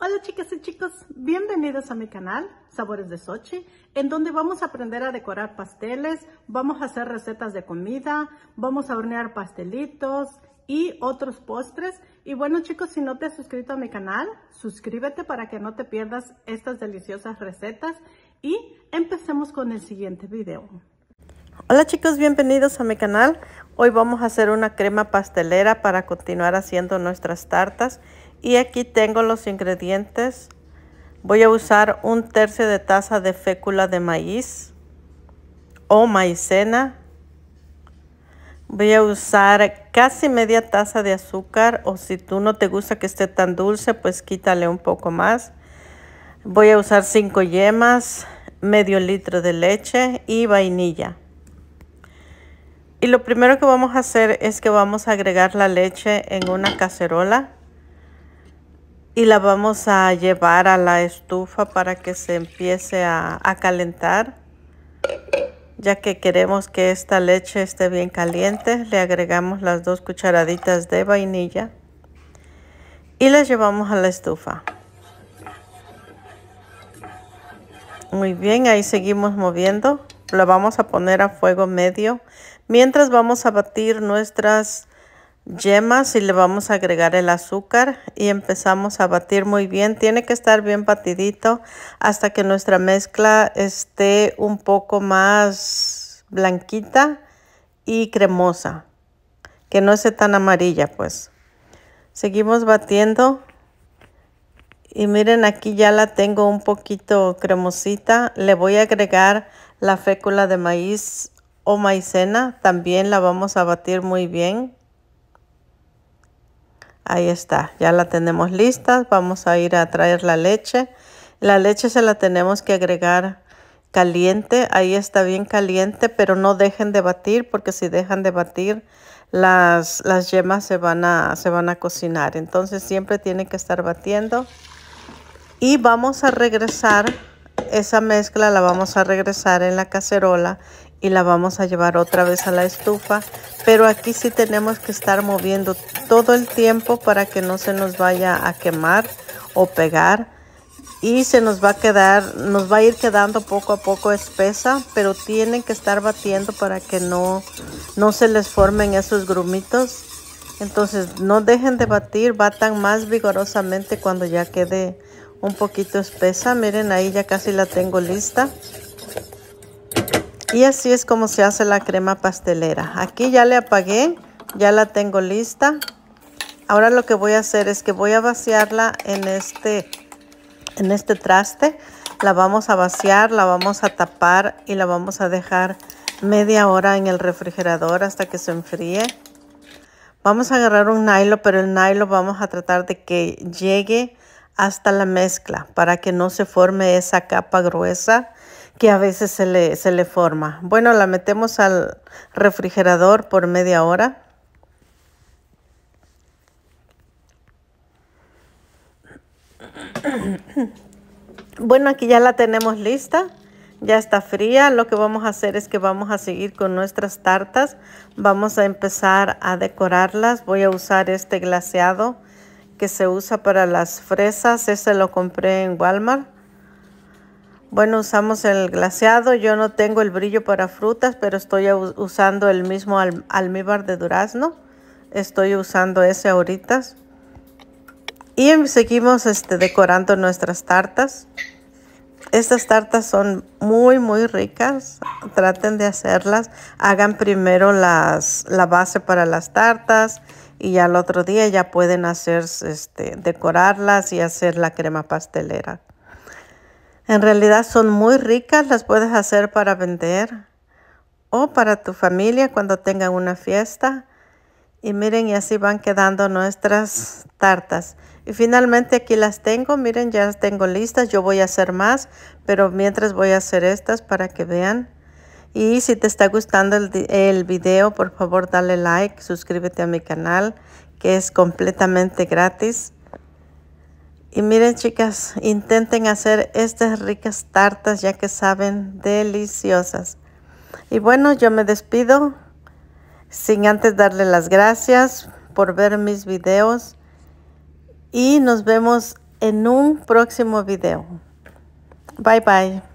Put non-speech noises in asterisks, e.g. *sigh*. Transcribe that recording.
Hola chicas y chicos, bienvenidos a mi canal Sabores de Sochi, en donde vamos a aprender a decorar pasteles, vamos a hacer recetas de comida, vamos a hornear pastelitos y otros postres. Y bueno chicos, si no te has suscrito a mi canal, suscríbete para que no te pierdas estas deliciosas recetas y empecemos con el siguiente video. Hola chicos, bienvenidos a mi canal. Hoy vamos a hacer una crema pastelera para continuar haciendo nuestras tartas. Y aquí tengo los ingredientes. Voy a usar un tercio de taza de fécula de maíz o maicena. Voy a usar casi media taza de azúcar o si tú no te gusta que esté tan dulce, pues quítale un poco más. Voy a usar cinco yemas, medio litro de leche y vainilla. Y lo primero que vamos a hacer es que vamos a agregar la leche en una cacerola y la vamos a llevar a la estufa para que se empiece a, calentar ya que queremos que esta leche esté bien caliente le agregamos las dos cucharaditas de vainilla y las llevamos a la estufa muy bien ahí seguimos moviendo la vamos a poner a fuego medio mientras vamos a batir nuestras yemas y le vamos a agregar el azúcar y empezamos a batir muy bien. Tiene que estar bien batidito hasta que nuestra mezcla esté un poco más blanquita y cremosa, que no esté tan amarilla pues. Seguimos batiendo y miren aquí ya la tengo un poquito cremosita. Le voy a agregar la fécula de maíz o maicena, también la vamos a batir muy bien. Ahí está, ya la tenemos lista. Vamos a ir a traer la leche. La leche se la tenemos que agregar caliente. Ahí está bien caliente, pero no dejen de batir porque si dejan de batir las, yemas se van, a, se van a cocinar. Entonces siempre tiene que estar batiendo. Y vamos a regresar, esa mezcla la vamos a regresar en la cacerola y la vamos a llevar otra vez a la estufa pero aquí sí tenemos que estar moviendo todo el tiempo para que no se nos vaya a quemar o pegar y se nos va a quedar nos va a ir quedando poco a poco espesa pero tienen que estar batiendo para que no no se les formen esos grumitos entonces no dejen de batir batan más vigorosamente cuando ya quede un poquito espesa miren ahí ya casi la tengo lista y así es como se hace la crema pastelera. Aquí ya le apagué, ya la tengo lista. Ahora lo que voy a hacer es que voy a vaciarla en este, en este traste. La vamos a vaciar, la vamos a tapar y la vamos a dejar media hora en el refrigerador hasta que se enfríe. Vamos a agarrar un nylon, pero el nylon vamos a tratar de que llegue hasta la mezcla para que no se forme esa capa gruesa que a veces se le, se le forma. Bueno, la metemos al refrigerador por media hora. *coughs* Bueno, aquí ya la tenemos lista. Ya está fría. Lo que vamos a hacer es que vamos a seguir con nuestras tartas. Vamos a empezar a decorarlas. Voy a usar este glaseado que se usa para las fresas. Ese lo compré en Walmart. Bueno, usamos el glaseado. Yo no tengo el brillo para frutas, pero estoy usando el mismo almíbar de durazno. Estoy usando ese ahorita. Y em, seguimos este, decorando nuestras tartas. Estas tartas son muy, muy ricas. Traten de hacerlas. Hagan primero la base para las tartas y ya al otro día ya pueden hacer, este, decorarlas y hacer la crema pastelera. En realidad son muy ricas, las puedes hacer para vender o para tu familia cuando tengan una fiesta. Y miren, y así van quedando nuestras tartas. Y finalmente aquí las tengo, miren, ya las tengo listas. Yo voy a hacer más, pero mientras voy a hacer estas para que vean. Y si te está gustando el, video, por favor dale like, suscríbete a mi canal, que es completamente gratis. Y miren chicas, intenten hacer estas ricas tartas ya que saben deliciosas. Y bueno, yo me despido sin antes darle las gracias por ver mis videos. Y nos vemos en un próximo video. Bye bye.